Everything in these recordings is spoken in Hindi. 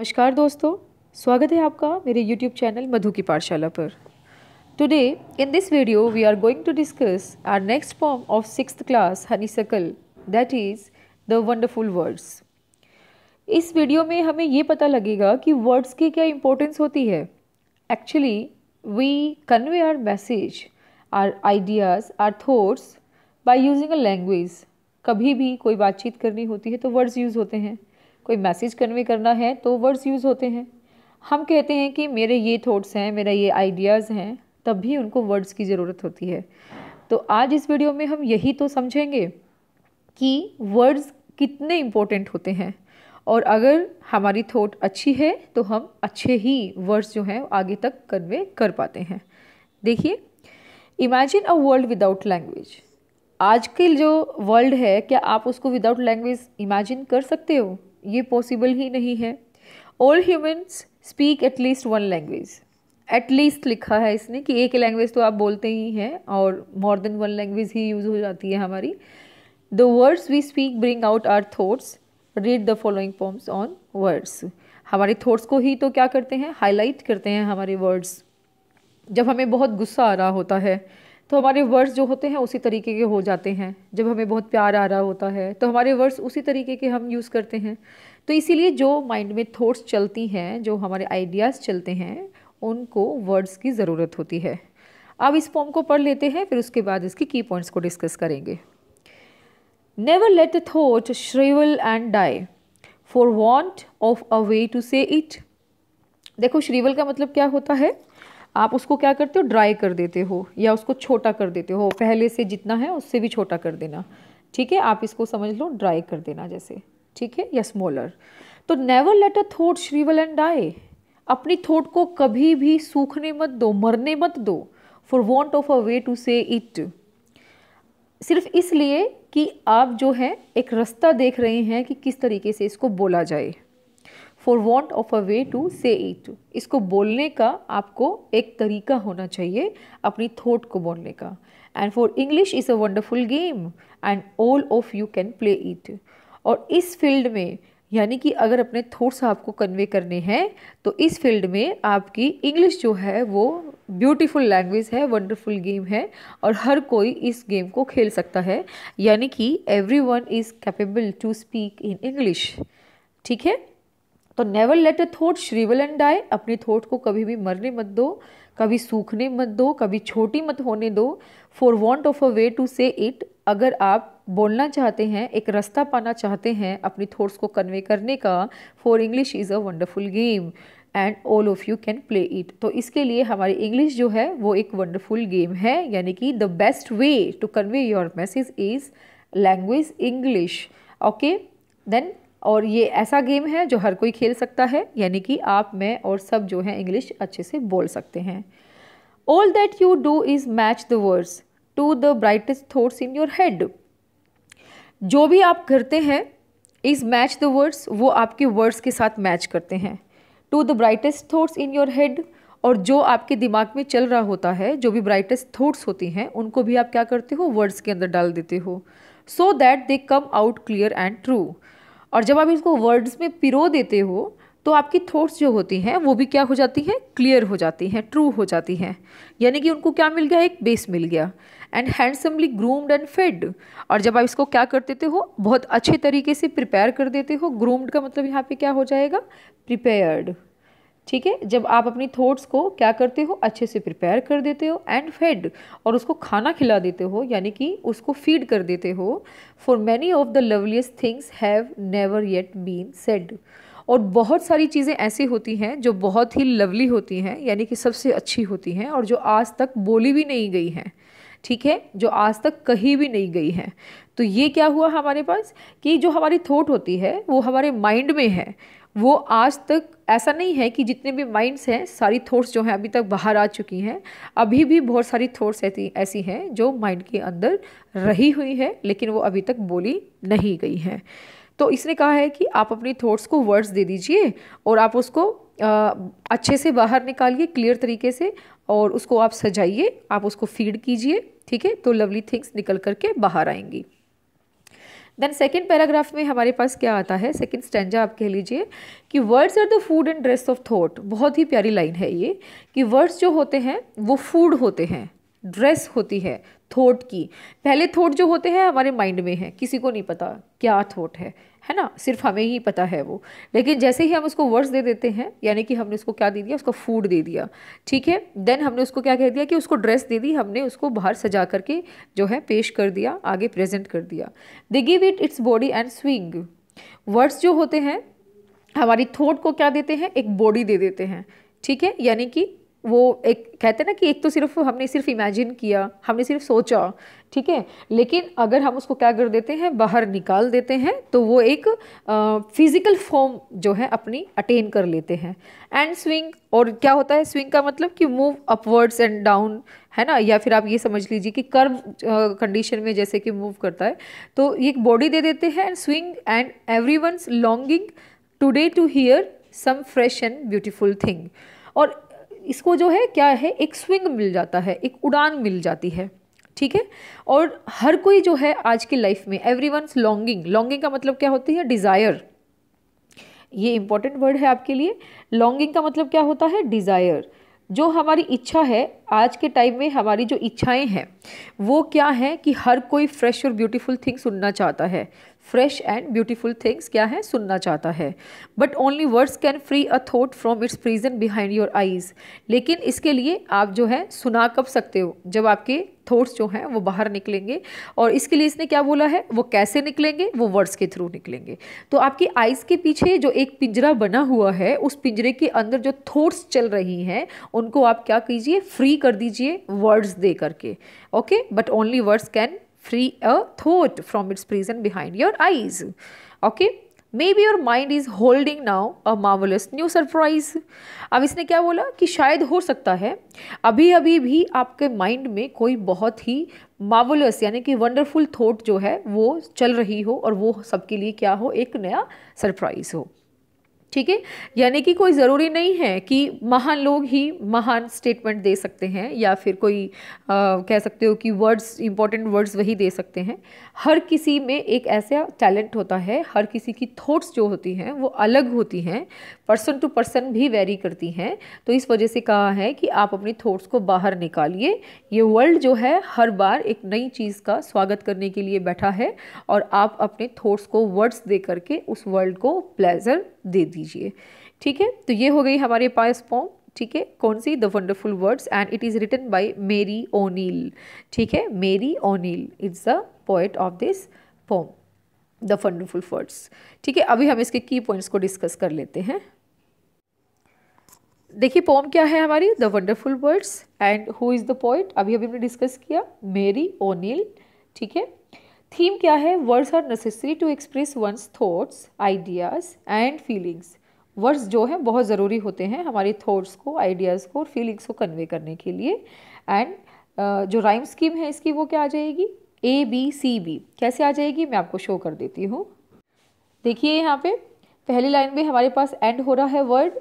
नमस्कार दोस्तों स्वागत है आपका मेरे YouTube चैनल मधु की पाठशाला पर today in this video we are going to discuss our next form of six class honey सकल that is the wonderful words इस वीडियो में हमें ये पता लगेगा कि वर्ड्स की क्या इंपॉर्टेंस होती है actually we convey our message or ideas or thoughts by using a language कभी भी कोई बातचीत करनी होती है तो वर्ड्स यूज़ होते हैं कोई मैसेज कन्वे करना है तो वर्ड्स यूज़ होते हैं हम कहते हैं कि मेरे ये थॉट्स हैं मेरा ये आइडियाज़ हैं तब भी उनको वर्ड्स की ज़रूरत होती है तो आज इस वीडियो में हम यही तो समझेंगे कि वर्ड्स कितने इम्पोर्टेंट होते हैं और अगर हमारी थॉट अच्छी है तो हम अच्छे ही वर्ड्स जो हैं आगे तक कन्वे कर पाते हैं देखिए imagine a world without language आज के जो वर्ल्ड है क्या आप उसको विदाउट लैंग्वेज इमेजिन कर सकते हो ये पॉसिबल ही नहीं है all humans speak at least one language at least लिखा है इसने कि एक लैंग्वेज तो आप बोलते ही हैं और मोर देन वन लैंग्वेज ही यूज़ हो जाती है हमारी the words we speak bring out our thoughts read the following poems on words हमारे थॉट्स को ही तो क्या करते हैं हाईलाइट करते हैं हमारे वर्ड्स जब हमें बहुत गुस्सा आ रहा होता है तो हमारे वर्ड्स जो होते हैं उसी तरीके के हो जाते हैं जब हमें बहुत प्यार आ रहा होता है तो हमारे वर्ड्स उसी तरीके के हम यूज़ करते हैं तो इसीलिए जो माइंड में थॉट्स चलती हैं जो हमारे आइडियाज़ चलते हैं उनको वर्ड्स की ज़रूरत होती है अब इस फॉर्म को पढ़ लेते हैं फिर उसके बाद इसके की पॉइंट्स को डिस्कस करेंगे never let a thought shrivel and die for want of a way to say it देखो श्रीवल का मतलब क्या होता है आप उसको क्या करते हो ड्राई कर देते हो या उसको छोटा कर देते हो पहले से जितना है उससे भी छोटा कर देना ठीक है आप इसको समझ लो ड्राई कर देना जैसे ठीक है या स्मॉलर तो never let a thought shrivel and die अपनी थॉट को कभी भी सूखने मत दो मरने मत दो for want of a way to say it सिर्फ इसलिए कि आप जो है एक रास्ता देख रहे हैं कि किस तरीके से इसको बोला जाए for want of a way to say it इसको बोलने का आपको एक तरीका होना चाहिए अपनी थॉट को बोलने का and for English is a wonderful game and all of you can play it और इस फील्ड में यानी कि अगर अपने थॉट्स आपको कन्वे करने हैं तो इस फील्ड में आपकी इंग्लिश जो है वो ब्यूटीफुल लैंग्वेज है वंडरफुल गेम है और हर कोई इस गेम को खेल सकता है यानी कि everyone is capable to speak in English ठीक है तो never let a thought shrivel and die अपने थॉट को कभी भी मरने मत दो कभी सूखने मत दो कभी छोटी मत होने दो for want of a way to say it अगर आप बोलना चाहते हैं एक रास्ता पाना चाहते हैं अपनी थॉट्स को कन्वे करने का for English is a wonderful game and all of you can play it तो इसके लिए हमारी इंग्लिश जो है वो एक वंडरफुल गेम है यानी कि the best way to convey your message is language English okay then और ये ऐसा गेम है जो हर कोई खेल सकता है यानी कि आप मैं और सब जो हैं इंग्लिश अच्छे से बोल सकते हैं all that you do is match the words to the brightest thoughts in your head जो भी आप करते हैं इज़ मैच द वर्ड्स वो आपके वर्ड्स के साथ मैच करते हैं to the brightest thoughts in your head और जो आपके दिमाग में चल रहा होता है जो भी ब्राइटेस्ट थॉट्स होती हैं उनको भी आप क्या करते हो वर्ड्स के अंदर डाल देते हो so that they come out clear and true और जब आप इसको वर्ड्स में पिरो देते हो तो आपकी थॉट्स जो होती हैं वो भी क्या हो जाती हैं क्लियर हो जाती हैं ट्रू हो जाती हैं यानी कि उनको क्या मिल गया एक बेस मिल गया and handsomely groomed and fed और जब आप इसको क्या कर देते हो बहुत अच्छे तरीके से प्रिपेयर कर देते हो ग्रूम्ड का मतलब यहाँ पे क्या हो जाएगा प्रिपेयर्ड ठीक है जब आप अपनी थॉट्स को क्या करते हो अच्छे से प्रिपेयर कर देते हो एंड फेड और उसको खाना खिला देते हो यानी कि उसको फीड कर देते हो for many of the loveliest things have never yet been said और बहुत सारी चीज़ें ऐसी होती हैं जो बहुत ही लवली होती हैं यानी कि सबसे अच्छी होती हैं और जो आज तक बोली भी नहीं गई हैं ठीक है जो आज तक कहीं भी नहीं गई हैं तो ये क्या हुआ हमारे पास कि जो हमारी थॉट होती है वो हमारे माइंड में है वो आज तक ऐसा नहीं है कि जितने भी माइंड्स हैं सारी थॉट्स जो हैं अभी तक बाहर आ चुकी हैं अभी भी बहुत सारी थॉट्स ऐसी ऐसी हैं जो माइंड के अंदर रही हुई है लेकिन वो अभी तक बोली नहीं गई हैं तो इसने कहा है कि आप अपनी थॉट्स को वर्ड्स दे दीजिए और आप उसको आ, अच्छे से बाहर निकालिए क्लियर तरीके से और उसको आप सजाइए आप उसको फीड कीजिए ठीक है तो लवली थिंग्स निकल करके बाहर आएंगी देन सेकेंड पैराग्राफ में हमारे पास क्या आता है सेकेंड स्टेंजा आप कह लीजिए कि words are the food and dress of thought बहुत ही प्यारी लाइन है ये कि वर्ड्स जो होते हैं वो फूड होते हैं ड्रेस होती है थॉट की पहले थॉट जो होते हैं हमारे माइंड में है किसी को नहीं पता क्या थॉट है है ना सिर्फ हमें ही पता है वो लेकिन जैसे ही हम उसको वर्ड्स दे देते हैं यानी कि हमने उसको क्या दे दिया उसको फूड दे दिया ठीक है देन हमने उसको क्या कह दिया कि उसको ड्रेस दे दी हमने उसको बाहर सजा करके जो है पेश कर दिया आगे प्रेजेंट कर दिया they give it its body and swing words जो होते हैं हमारी थॉट को क्या देते हैं एक बॉडी दे देते हैं ठीक है यानी कि वो एक कहते हैं ना कि एक तो सिर्फ हमने सिर्फ इमेजिन किया हमने सिर्फ सोचा ठीक है लेकिन अगर हम उसको क्या कर देते हैं बाहर निकाल देते हैं तो वो एक फिज़िकल फॉर्म जो है अपनी अटेन कर लेते हैं एंड स्विंग और क्या होता है स्विंग का मतलब कि मूव अपवर्ड्स एंड डाउन है ना या फिर आप ये समझ लीजिए कि कर्व कंडीशन में जैसे कि मूव करता है तो ये एक बॉडी दे देते हैं and swing and every longing today to hear some fresh and beautiful thing और इसको जो है क्या है एक स्विंग मिल जाता है एक उड़ान मिल जाती है ठीक है और हर कोई जो है आज की लाइफ में एवरी वंस लॉन्गिंग लॉन्गिंग का मतलब क्या होती है डिज़ायर ये इंपॉर्टेंट वर्ड है आपके लिए लॉन्गिंग का मतलब क्या होता है डिज़ायर जो हमारी इच्छा है आज के टाइम में हमारी जो इच्छाएं हैं वो क्या है कि हर कोई फ्रेश और ब्यूटीफुल थिंग सुनना चाहता है फ्रेश एंड ब्यूटीफुल थिंग्स क्या है सुनना चाहता है but only words can free a thought from its prison behind your eyes लेकिन इसके लिए आप जो है सुना कब सकते हो जब आपके थॉट्स जो हैं वो बाहर निकलेंगे और इसके लिए इसने क्या बोला है वो कैसे निकलेंगे वो वर्ड्स के थ्रू निकलेंगे तो आपकी आइज़ के पीछे जो एक पिंजरा बना हुआ है उस पिंजरे के अंदर जो थॉट्स चल रही हैं उनको आप क्या कीजिए फ्री कर दीजिए वर्ड्स दे करके okay but only words can free a thought from its prison behind your eyes. Okay. Maybe your mind is holding now a marvellous new surprise अब इसने क्या बोला कि शायद हो सकता है अभी अभी भी आपके माइंड में कोई बहुत ही मार्वलस यानी कि वंडरफुल थॉट जो है वो चल रही हो और वो सबके लिए क्या हो एक नया सरप्राइज़ हो ठीक है यानी कि कोई ज़रूरी नहीं है कि महान लोग ही महान स्टेटमेंट दे सकते हैं या फिर कोई आ, कह सकते हो कि वर्ड्स इंपॉर्टेंट वर्ड्स वही दे सकते हैं हर किसी में एक ऐसा टैलेंट होता है हर किसी की थॉट्स जो होती हैं वो अलग होती हैं पर्सन टू पर्सन भी वेरी करती हैं तो इस वजह से कहा है कि आप अपनी थॉट्स को बाहर निकालिए ये वर्ल्ड जो है हर बार एक नई चीज़ का स्वागत करने के लिए बैठा है और आप अपने थॉट्स को वर्ड्स दे करके उस वर्ल्ड को प्लेजर दे दीजिए ठीक है तो ये हो गई हमारे पास फॉर्म ठीक है कौन सी the wonderful words and it is written by Mary O'Neill ठीक है Mary O'Neill is the poet of this form the wonderful words ठीक है अभी हम इसके की पॉइंट्स को डिस्कस कर लेते हैं देखिए पोम क्या है हमारी the wonderful words and who is the poet अभी अभी हमने डिस्कस किया मेरी ओनील ठीक है थीम क्या है words are necessary to express one's thoughts ideas and feelings words जो हैं बहुत ज़रूरी होते हैं हमारे थॉट्स को आइडियाज़ को और फीलिंग्स को कन्वे करने के लिए एंड uh, जो राइम स्कीम है इसकी वो क्या आ जाएगी ए बी सी बी कैसे आ जाएगी मैं आपको शो कर देती हूँ देखिए यहाँ पे पहली लाइन में हमारे पास एंड हो रहा है वर्ड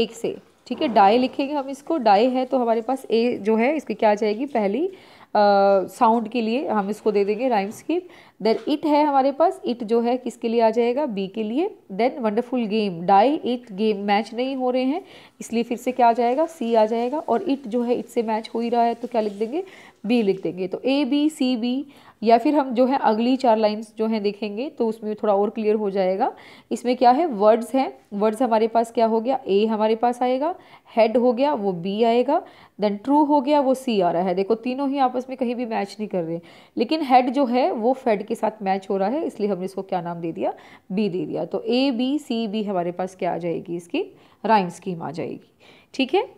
एक से ठीक है डाई लिखेंगे हम इसको डाई है तो हमारे पास ए जो है इसकी क्या आ जाएगी पहली साउंड के लिए हम इसको दे देंगे राइम्स की देन इट है हमारे पास इट जो है किसके लिए आ जाएगा बी के लिए then wonderful game die it game match नहीं हो रहे हैं इसलिए फिर से क्या आ जाएगा सी आ जाएगा और इट जो है इट से मैच हो ही रहा है तो क्या लिख देंगे बी लिख देंगे तो ए बी सी बी या फिर हम जो है अगली चार लाइन्स जो हैं देखेंगे तो उसमें थोड़ा और क्लियर हो जाएगा इसमें क्या है वर्ड्स हैं वर्ड्स हमारे पास क्या हो गया ए हमारे पास आएगा हेड हो गया वो बी आएगा देन ट्रू हो गया वो सी आ रहा है देखो तीनों ही आपस में कहीं भी मैच नहीं कर रहे लेकिन हेड जो है वो फेड के साथ मैच हो रहा है इसलिए हमने इसको क्या नाम दे दिया बी दे दिया तो ए बी सी बी हमारे पास क्या आ जाएगी इसकी राइम स्कीम आ जाएगी ठीक है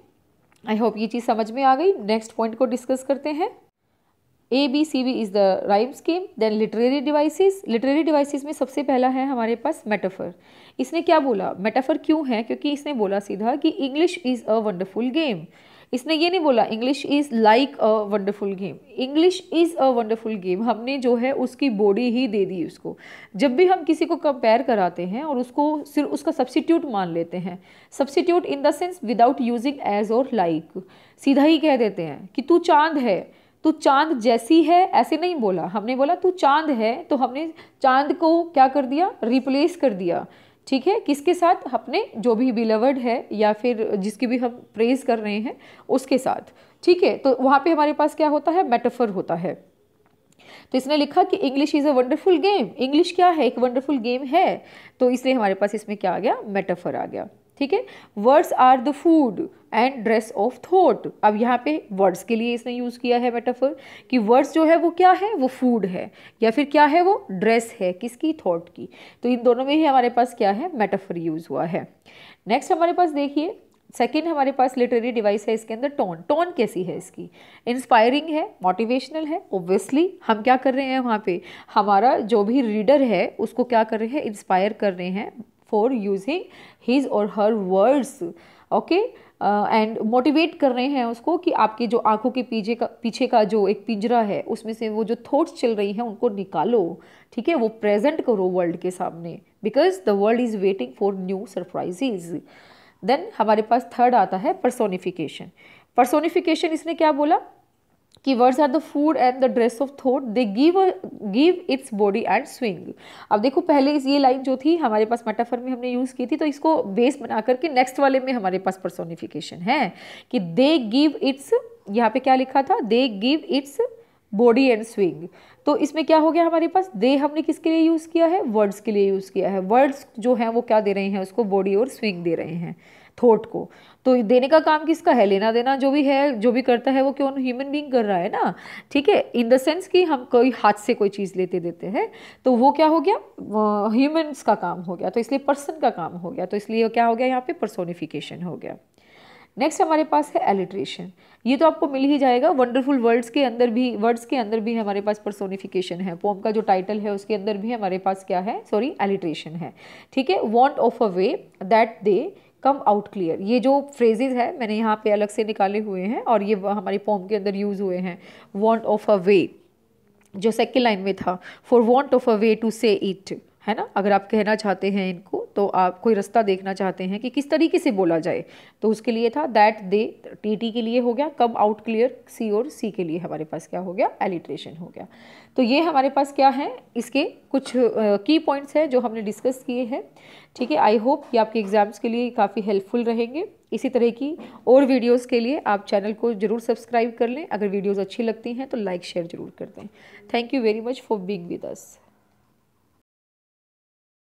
आई होप ये चीज़ समझ में आ गई नेक्स्ट पॉइंट को डिस्कस करते हैं A B C B is the rhyme scheme then literary devices literary devices में सबसे पहला है हमारे पास मेटाफर इसने क्या बोला मेटाफर क्यों है क्योंकि इसने बोला सीधा कि English is a wonderful game इसने ये नहीं बोला English is like a wonderful game English is a wonderful game हमने जो है उसकी बॉडी ही दे दी उसको जब भी हम किसी को कंपेयर कराते हैं और उसको सिर्फ उसका सब्सिट्यूट मान लेते हैं substitute in the sense without using as or like सीधा ही कह देते हैं कि तू चांद है तू चांद जैसी है ऐसे नहीं बोला हमने बोला तू चांद है तो हमने चांद को क्या कर दिया रिप्लेस कर दिया ठीक है किसके साथ अपने जो भी बिलवर्ड है या फिर जिसकी भी हम प्रेज कर रहे हैं उसके साथ ठीक है तो वहाँ पे हमारे पास क्या होता है मेटाफर होता है तो इसने लिखा कि English is a wonderful game English क्या है एक वंडरफुल गेम है तो इसलिए हमारे पास इसमें क्या आ गया मेटाफर आ गया ठीक है words are the food and dress of thought अब यहाँ पे वर्ड्स के लिए इसने यूज़ किया है मेटाफर कि वर्ड्स जो है वो क्या है वो फूड है या फिर क्या है वो ड्रेस है किसकी थॉट की तो इन दोनों में ही हमारे पास क्या है मेटाफर यूज़ हुआ है नेक्स्ट हमारे पास देखिए सेकेंड हमारे पास लिटरेरी डिवाइस है इसके अंदर टोन टोन कैसी है इसकी इंस्पायरिंग है मोटिवेशनल है ओब्वियसली हम क्या कर रहे हैं वहाँ पे हमारा जो भी रीडर है उसको क्या कर रहे हैं इंस्पायर कर रहे हैं for using his or her words okay and motivate कर रहे हैं उसको कि आपकी जो आंखों के पीछे का पीछे का जो एक पिंजरा है उसमें से वो जो थॉट्स चल रही हैं उनको निकालो ठीक है वो प्रेजेंट करो वर्ल्ड के सामने because the world is waiting for new surprises then हमारे पास थर्ड आता है परसोनिफिकेशन परसोनिफिकेशन इसने क्या बोला keywords are the food and the dress of thought they give give its body and swing अब देखो पहले इस ये लाइन जो थी हमारे पास मेटाफर में हमने यूज़ की थी तो इसको बेस बना करके नेक्स्ट वाले में हमारे पास पर्सोनिफिकेशन है कि दे गिव इट्स यहाँ पे क्या लिखा था they give its body and swing तो इसमें क्या हो गया हमारे पास दे हमने किसके लिए यूज़ किया है वर्ड्स के लिए यूज़ किया है वर्ड्स जो हैं वो क्या दे रहे हैं उसको बॉडी और स्विंग दे रहे हैं थॉट को तो देने का काम किसका है लेना देना जो भी है जो भी करता है वो क्यों ह्यूमन बींग कर रहा है ना ठीक है इन द सेंस कि हम कोई हाथ से कोई चीज़ लेते देते हैं तो वो क्या हो गया ह्यूमन्स का काम हो गया तो इसलिए पर्सन का काम हो गया तो इसलिए क्या हो गया यहाँ पे पर्सोनिफिकेशन हो गया नेक्स्ट हमारे पास है एलिट्रेशन ये तो आपको मिल ही जाएगा वंडरफुल वर्ड्स के अंदर भी वर्ड्स के अंदर भी हमारे पास पर्सोनिफिकेशन है पोम का जो टाइटल है उसके अंदर भी हमारे पास क्या है सॉरी एलिट्रेशन है ठीक है want of a way that they come out clear ये जो फ्रेजेज है मैंने यहाँ पे अलग से निकाले हुए हैं और ये हमारी पॉम के अंदर यूज़ हुए हैं वॉन्ट ऑफ अ वे जो सेकेंड लाइन में था for want of a way to say it है ना अगर आप कहना चाहते हैं इनको तो आप कोई रास्ता देखना चाहते हैं कि किस तरीके से बोला जाए तो उसके लिए था दैट दे टी टी के लिए हो गया कम आउट क्लियर सी और सी के लिए हमारे पास क्या हो गया एलिट्रेशन हो गया तो ये हमारे पास क्या है इसके कुछ की uh, पॉइंट्स हैं जो हमने डिस्कस किए हैं ठीक है आई होप ये आपके एग्ज़ाम्स के लिए काफ़ी हेल्पफुल रहेंगे इसी तरह की और वीडियोस के लिए आप चैनल को ज़रूर सब्सक्राइब कर लें अगर वीडियोस अच्छी लगती हैं तो लाइक शेयर ज़रूर कर दें thank you very much for being with us